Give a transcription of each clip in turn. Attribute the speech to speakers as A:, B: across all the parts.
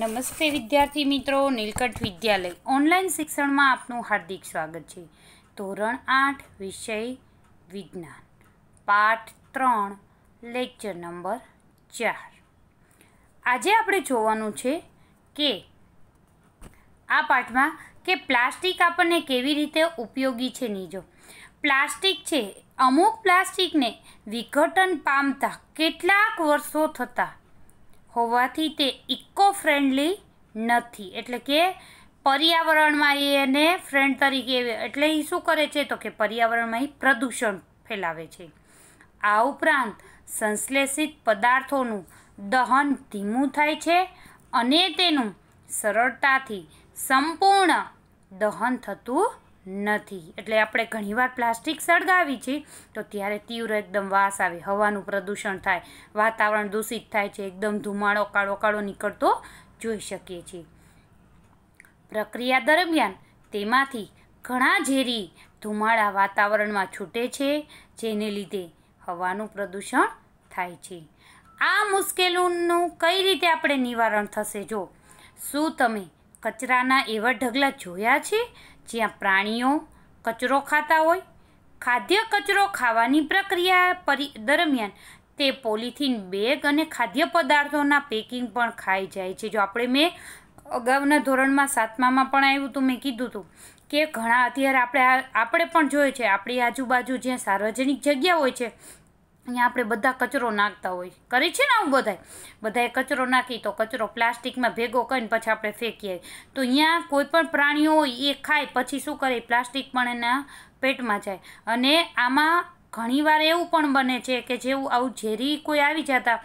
A: નમસ્તે વિદ્યાર્થી મિત્રો નીલકંઠ વિદ્યાલય ઓનલાઈન શિક્ષણમાં આપનું હાર્દિક સ્વાગત છે ધોરણ આઠ વિષય વિજ્ઞાન પાઠ ત્રણ લેક્ચર નંબર ચાર આજે આપણે જોવાનું છે કે આ પાઠમાં કે પ્લાસ્ટિક આપણને કેવી રીતે ઉપયોગી છે નીજો પ્લાસ્ટિક છે અમુક પ્લાસ્ટિકને વિઘટન પામતા કેટલાક વર્ષો થતાં હોવાથી તે ઇકો ફ્રેન્ડલી નથી એટલે કે પર્યાવરણમાં એને ફ્રેન્ડ તરીકે એટલે એ શું કરે છે તો કે પર્યાવરણમાં એ પ્રદૂષણ ફેલાવે છે આ ઉપરાંત સંશ્લેષિત પદાર્થોનું દહન ધીમું થાય છે અને તેનું સરળતાથી સંપૂર્ણ દહન થતું નથી એટલે આપણે ઘણીવાર પ્લાસ્ટિક સળગાવી છીએ તો ત્યારે તીવ્ર એકદમ વાસ આવે હવાનું પ્રદૂષણ થાય વાતાવરણ દૂષિત થાય છે એકદમ ધુમાડો કાળો કાળો નીકળતો જોઈ શકીએ છીએ પ્રક્રિયા દરમિયાન તેમાંથી ઘણા ઝેરી ધુમાડા વાતાવરણમાં છૂટે છે જેને લીધે હવાનું પ્રદૂષણ થાય છે આ મુશ્કેલીનું કઈ રીતે આપણે નિવારણ થશે જો શું તમે કચરાના એવા ઢગલા જોયા છે જ્યાં પ્રાણીઓ કચરો ખાતા હોય ખાદ્ય કચરો ખાવાની પ્રક્રિયા પરિ દરમિયાન તે પોલિથીન બેગ અને ખાદ્ય પદાર્થોના પેકિંગ પણ ખાઈ જાય છે જો આપણે મેં અગાઉના ધોરણમાં સાતમામાં પણ આવ્યું હતું મેં કીધું હતું કે ઘણા અત્યારે આપણે આપણે પણ જોઈએ છે આપણી આજુબાજુ જ્યાં સાર્વજનિક જગ્યા હોય છે અહીંયા આપણે બધા કચરો નાખતા હોય કરે છે ને આવું બધાય બધાએ કચરો નાખી તો કચરો પ્લાસ્ટિકમાં ભેગો કરીને પછી આપણે ફેંકીએ તો અહીંયા કોઈ પણ પ્રાણીઓ હોય એ ખાય પછી શું કરે પ્લાસ્ટિક પણ એના પેટમાં જાય અને આમાં ઘણીવાર એવું પણ બને છે કે જેવું આવું ઝેરી કોઈ આવી જતા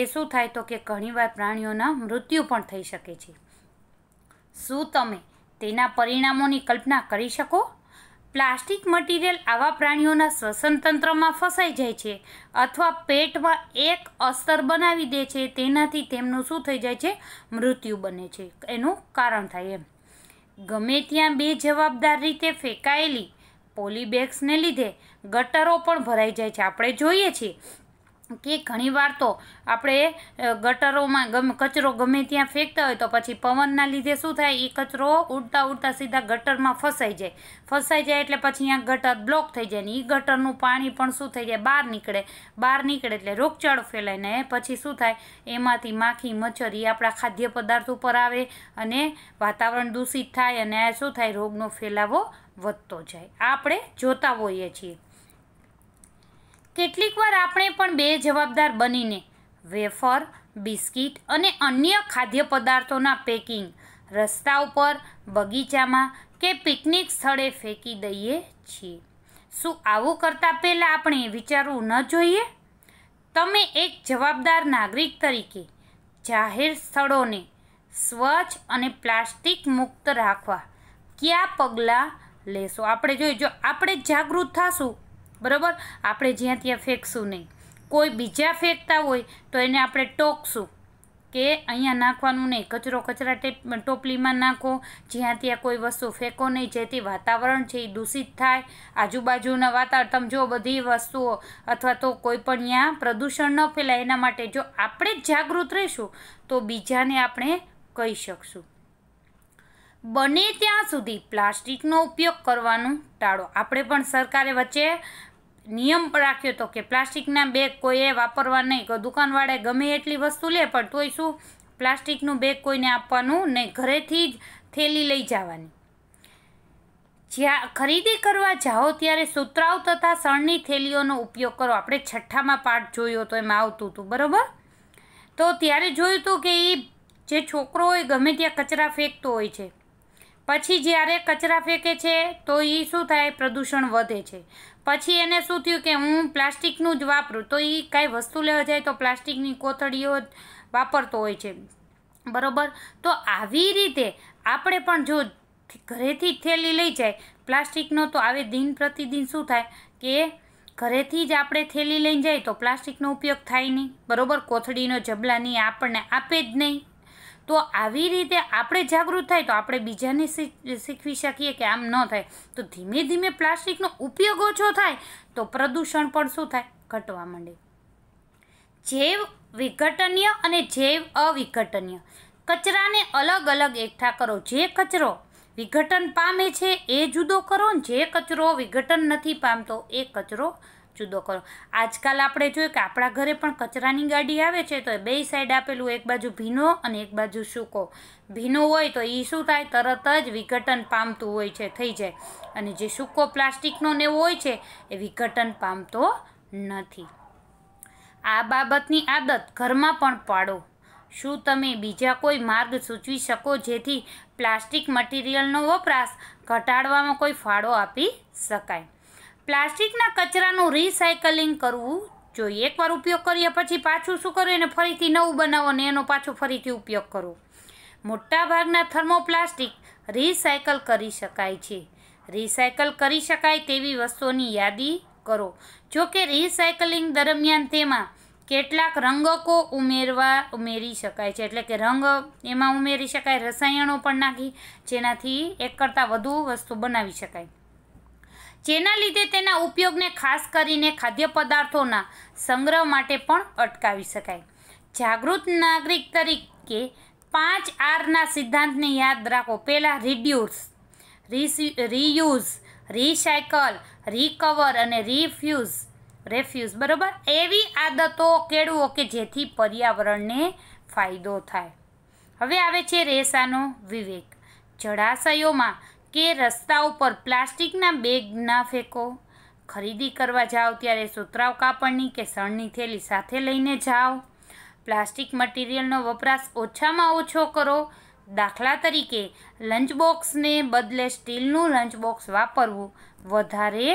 A: એ શું થાય તો કે ઘણીવાર પ્રાણીઓના મૃત્યુ પણ થઈ શકે છે શું તમે તેના પરિણામોની કલ્પના કરી શકો પ્લાસ્ટિક મટીરિયલ આવા પ્રાણીઓના શ્વસન તંત્રમાં ફસાઈ જાય છે અથવા પેટમાં એક અસ્તર બનાવી દે છે તેનાથી તેમનું શું થઈ જાય છે મૃત્યુ બને છે એનું કારણ થાય એમ ગમે ત્યાં બે જવાબદાર રીતે ફેંકાયેલી પોલીબેગ્સને લીધે ગટરો પણ ભરાઈ જાય છે આપણે જોઈએ છીએ કે ઘણીવાર તો આપણે ગટરોમાં કચરો ગમે ત્યાં ફેંકતા હોય તો પછી પવનના લીધે શું થાય એ કચરો ઉડતા ઉડતા સીધા ગટરમાં ફસાઈ જાય ફસાઈ જાય એટલે પછી અહીંયા ગટર બ્લોક થઈ જાય ને એ ગટરનું પાણી પણ શું થઈ જાય બહાર નીકળે બહાર નીકળે એટલે રોગચાળો ફેલાય ને પછી શું થાય એમાંથી માખી મચ્છર એ આપણા ખાદ્ય પદાર્થ ઉપર આવે અને વાતાવરણ દૂષિત થાય અને શું થાય રોગનો ફેલાવો વધતો જાય આપણે જોતા હોઈએ છીએ કેટલીકવાર આપણે પણ બે જવાબદાર બનીને વેફર બિસ્કિટ અને અન્ય ખાદ્ય પદાર્થોના પેકિંગ રસ્તા ઉપર બગીચામાં કે પિકનિક સ્થળે ફેંકી દઈએ છીએ શું આવું કરતાં પહેલાં આપણે વિચારવું ન જોઈએ તમે એક જવાબદાર નાગરિક તરીકે જાહેર સ્થળોને સ્વચ્છ અને પ્લાસ્ટિક મુક્ત રાખવા કયા પગલાં લેશો આપણે જોઈએ જો આપણે જાગૃત થશું બરાબર આપણે જ્યાં ત્યાં ફેંકશું નહીં કોઈ બીજા ફેંકતા હોય તો એને આપણે ટોકશું કે અહીંયા નાખવાનું નહીં કચરો કચરા ટોપલીમાં નાખો જ્યાં ત્યાં કોઈ વસ્તુ ફેંકો નહીં જેથી વાતાવરણ છે એ દૂષિત થાય આજુબાજુના વાતાવરણ તમે જો બધી વસ્તુઓ અથવા તો કોઈ પણ અહીંયા પ્રદૂષણ ન ફેલાય એના માટે જો આપણે જ જાગૃત રહીશું તો બીજાને આપણે કહી શકશું બને ત્યાં સુધી પ્લાસ્ટિકનો ઉપયોગ કરવાનું ટાળો આપણે પણ સરકારે વચ્ચે નિયમ રાખ્યો હતો કે પ્લાસ્ટિકના બેગ કોઈએ વાપરવા નહીં કે દુકાનવાળાએ ગમે એટલી વસ્તુ લે પણ તોય શું પ્લાસ્ટિકનું બેગ કોઈને આપવાનું નહીં ઘરેથી જ થેલી લઈ જવાની જ્યાં ખરીદી કરવા જાઓ ત્યારે સુતરાવ તથા શણની થેલીઓનો ઉપયોગ કરો આપણે છઠ્ઠામાં પાઠ જોયો હતો એમાં આવતું હતું બરાબર તો ત્યારે જોયું હતું કે એ જે છોકરો હોય ગમે ત્યાં કચરા ફેંકતો હોય છે પછી જ્યારે કચરા ફેંકે છે તો એ શું થાય પ્રદૂષણ વધે છે પછી એને શું થયું કે હું પ્લાસ્ટિકનું જ વાપરું તો એ કાંઈ વસ્તુ લેવા જાય તો પ્લાસ્ટિકની કોથળીઓ વાપરતો હોય છે બરોબર તો આવી રીતે આપણે પણ જો ઘરેથી થેલી લઈ જાય પ્લાસ્ટિકનો તો આવે દિન પ્રતિદિન શું થાય કે ઘરેથી જ આપણે થેલી લઈને જાય તો પ્લાસ્ટિકનો ઉપયોગ થાય નહીં બરોબર કોથળીનો જબલાની આપણને આપે જ નહીં તો આવી રીતે આપણે જાગૃત થાય તો આપણે બીજાને શીખવી શકીએ કે આમ ન થાય તો ધીમે ધીમે પ્લાસ્ટિકનો ઉપયોગ ઓછો થાય તો પ્રદૂષણ પણ શું થાય ઘટવા માંડે જૈવ વિઘટનીય અને જૈવ અવિઘટનીય કચરાને અલગ અલગ એકઠા કરો જે કચરો વિઘટન પામે છે એ જુદો કરો જે કચરો વિઘટન નથી પામતો એ કચરો જુદો કરો આજકાલ આપણે જોઈએ કે આપણા ઘરે પણ કચરાની ગાડી આવે છે તો એ બે સાઈડ આપેલું એક બાજુ ભીનો અને એક બાજુ સૂકો ભીનો હોય તો એ શું થાય તરત જ વિઘટન પામતું હોય છે થઈ જાય અને જે સૂકો પ્લાસ્ટિકનો ને હોય છે એ વિઘટન પામતો નથી આ બાબતની આદત ઘરમાં પણ પાડો શું તમે બીજા કોઈ માર્ગ સૂચવી શકો જેથી પ્લાસ્ટિક મટીરિયલનો વપરાશ ઘટાડવામાં કોઈ ફાળો આપી શકાય પ્લાસ્ટિકના કચરાનું રિસાયકલિંગ કરવું જોઈએ એકવાર ઉપયોગ કરીએ પછી પાછું શું કરવું એને ફરીથી નવું બનાવો અને એનો પાછો ફરીથી ઉપયોગ કરવો મોટાભાગના થર્મોપ્લાસ્ટિક રિસાયકલ કરી શકાય છે રિસાયકલ કરી શકાય તેવી વસ્તુઓની યાદી કરો જો કે રિસાયકલિંગ દરમિયાન તેમાં કેટલાક રંગકો ઉમેરવા ઉમેરી શકાય છે એટલે કે રંગ એમાં ઉમેરી શકાય રસાયણો પણ નાખી જેનાથી એક કરતાં વધુ વસ્તુ બનાવી શકાય જેના લીધે તેના ઉપયોગને ખાસ કરીને ખાદ્ય પદાર્થોના સંગ્રહ માટે પણ અટકાવી શકાય જાગૃત નાગરિક તરીકે પાંચ આરના સિદ્ધાંતને યાદ રાખો પહેલાં રિડ્યુસ રીયુઝ રિસાયકલ રિકવર અને રિફ્યુઝ રેફ્યુઝ બરાબર એવી આદતો કેળવો કે જેથી પર્યાવરણને ફાયદો થાય હવે આવે છે રેસાનો વિવેક જળાશયોમાં કે રસ્તા ઉપર પ્લાસ્ટિકના બેગ ના ફેંકો ખરીદી કરવા જાઓ ત્યારે સુતરાવ કાપડની કે શણની થેલી સાથે લઈને જાઓ પ્લાસ્ટિક મટીરિયલનો વપરાશ ઓછામાં ઓછો કરો દાખલા તરીકે લંચ બોક્સને બદલે સ્ટીલનું લંચ બોક્સ વાપરવું વધારે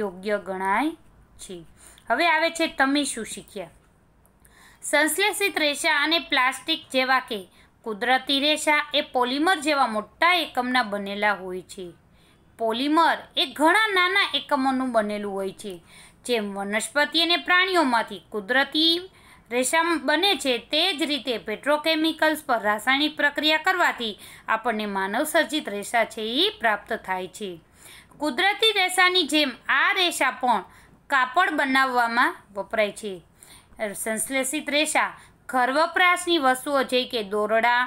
A: યોગ્ય ગણાય છે હવે આવે છે તમે શું શીખ્યા સંશ્લેષિત રેશા અને પ્લાસ્ટિક જેવા કે કુદરતી રેસા એ પોલિમર જેવા મોટા એકમના બનેલા હોય છે પોલિમર એ ઘણા નાના એકમોનું બનેલું હોય છે જેમ વનસ્પતિ અને પ્રાણીઓમાંથી કુદરતી રેશા બને છે તે જ રીતે પેટ્રોકેમિકલ્સ પર રાસાયણિક પ્રક્રિયા કરવાથી આપણને માનવસર્જિત સર્જિત રેસા છે એ પ્રાપ્ત થાય છે કુદરતી રેસાની જેમ આ રેસા પણ કાપડ બનાવવામાં વપરાય છે સંશ્લેષિત રેસા ઘર વપરાશની વસ્તુઓ જે કે દોરડા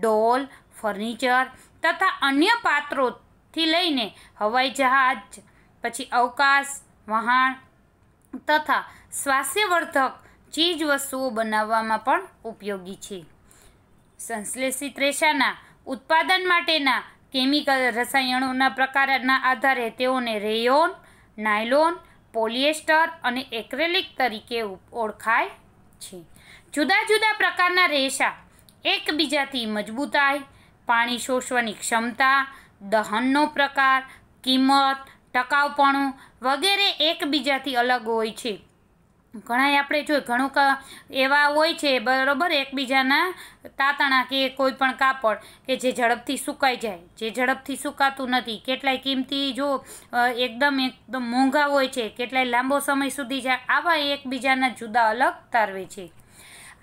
A: ડોલ ફર્નિચર તથા અન્ય પાત્રોથી લઈને હવાઈ જહાજ પછી અવકાશ વહાણ તથા સ્વાસ્થ્યવર્ધક ચીજવસ્તુઓ બનાવવામાં પણ ઉપયોગી છે સંશ્લેષિત રેસાના ઉત્પાદન માટેના કેમિકલ રસાયણોના પ્રકારના આધારે તેઓને રેયોન નાયલોન પોલિએસ્ટર અને એક્રેલિક તરીકે ઓળખાય છે જુદા જુદા પ્રકારના રેશા એકબીજાથી મજબૂતાઈ પાણી શોષવાની ક્ષમતા દહનનો પ્રકાર કિંમત ટકાઉપણું વગેરે એકબીજાથી અલગ હોય છે ઘણાય આપણે જોઈએ ઘણું એવા હોય છે બરાબર એકબીજાના તાતણા કે કોઈ પણ કાપડ કે જે ઝડપથી સુકાઈ જાય જે ઝડપથી સુકાતું નથી કેટલાય કિંમતી જો એકદમ એકદમ મોંઘા હોય છે કેટલાય લાંબો સમય સુધી જાય આવા એકબીજાના જુદા અલગ તારવે છે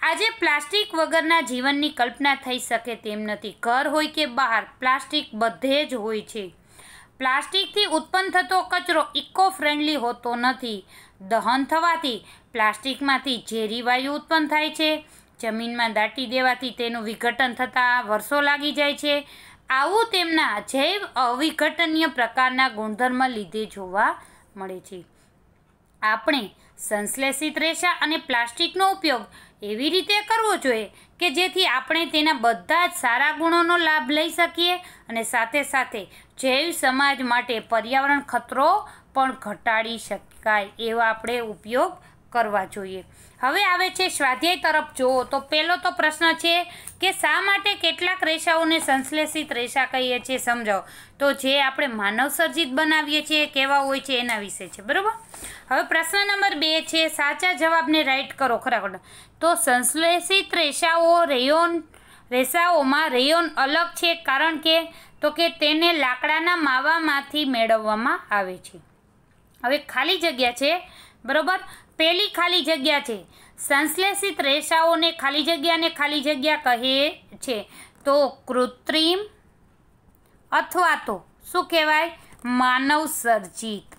A: આજે પ્લાસ્ટિક વગરના જીવનની કલ્પના થઈ શકે તેમ નથી ઘર હોય કે બહાર પ્લાસ્ટિક બધે જ હોય છે પ્લાસ્ટિકથી ઉત્પન્ન થતો કચરો ઇકો ફ્રેન્ડલી હોતો નથી દહન થવાથી પ્લાસ્ટિકમાંથી ઝેરી વાયુ ઉત્પન્ન થાય છે જમીનમાં દાટી દેવાથી તેનું વિઘટન થતાં વર્ષો લાગી જાય છે આવું તેમના જૈવ અવિઘટનીય પ્રકારના ગુણધર્મ લીધે જોવા મળે છે આપણે સંશ્લેષિત રેસા અને પ્લાસ્ટિકનો ઉપયોગ એવી રીતે કરવો જોઈએ કે જેથી આપણે તેના બધા જ સારા ગુણોનો લાભ લઈ શકીએ અને સાથે સાથે જૈવ સમાજ માટે પર્યાવરણ ખતરો પણ ઘટાડી શકાય એવા આપણે ઉપયોગ કરવા જોઈએ હવે આવે છે સ્વાધ્યાય તરફ જુઓ તો પહેલો તો પ્રશ્ન છે કે શા માટે કેટલાક રેષાઓને સંશ્લેષિત રેષા કહીએ છીએ સમજાવો તો જે આપણે માનવસર્જિત બનાવીએ છીએ કેવા હોય છે એના વિશે છે બરાબર હવે પ્રશ્ન નંબર બે છે સાચા જવાબને રાઈટ કરો ખરા તો સંશ્લેષિત રેષાઓ રેયોન રેસાઓમાં રેયોન અલગ છે કારણ કે તો કે તેને લાકડાના માવામાંથી મેળવવામાં આવે છે હવે ખાલી જગ્યા છે બરાબર પહેલી ખાલી જગ્યા છે સંશ્લેષિત રેસાઓને ખાલી જગ્યાને ખાલી જગ્યા કહે છે તો કૃત્રિમ અથવા તો શું કહેવાય માનવ સર્જિત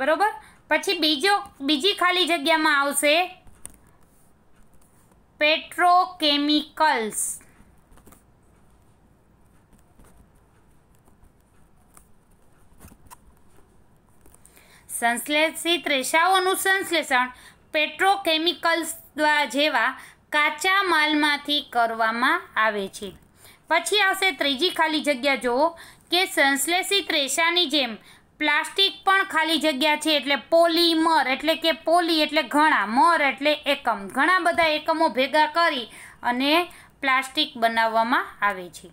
A: બરોબર પછી બીજો બીજી ખાલી જગ્યામાં આવશે પેટ્રોકેમિકલ્સ સંશ્લેષિત રેસાઓનું સંશ્લેષણ પેટ્રોકેમિકલ્સ દ્વારા જેવા કાચા માલમાંથી કરવામાં આવે છે પછી આવશે ત્રીજી ખાલી જગ્યા જુઓ કે સંશ્લેષિત રેસાની જેમ પ્લાસ્ટિક પણ ખાલી જગ્યા છે એટલે પોલીમર એટલે કે પોલી એટલે ઘણા મર એટલે એકમ ઘણા બધા એકમો ભેગા કરી અને પ્લાસ્ટિક બનાવવામાં આવે છે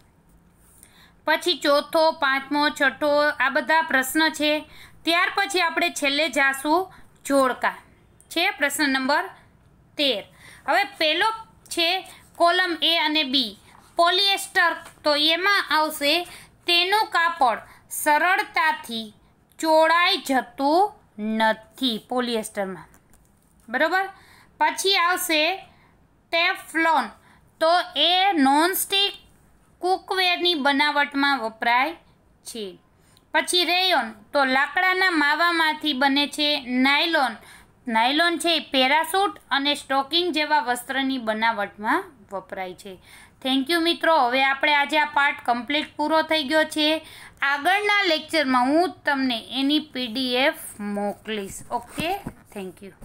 A: પછી ચોથો પાંચમો છઠ્ઠો આ બધા પ્રશ્ન છે ત્યાર પછી આપણે છેલ્લે જાશું જોડકા છે પ્રશ્ન નંબર તેર હવે પહેલો છે કોલમ એ અને બી પોલિએસ્ટર તો એમાં આવશે તેનું કાપડ સરળતાથી ચોળાઈ જતું નથી પોલિએસ્ટરમાં બરાબર પછી આવશે ટેફલોન તો એ નોનસ્ટિક કુકવેરની બનાવટમાં વપરાય છે પછી રેયોન તો લાકડાના માવામાંથી બને છે નાયલોન નાયલોન છે પેરાસૂટ અને સ્ટોકિંગ જેવા વસ્ત્રની બનાવટમાં વપરાય છે થેન્ક યુ મિત્રો હવે આપણે આજે આ પાર્ટ કમ્પ્લીટ પૂરો થઈ ગયો છે આગળના લેક્ચરમાં હું તમને એની પીડીએફ મોકલીશ ઓકે થેન્ક યુ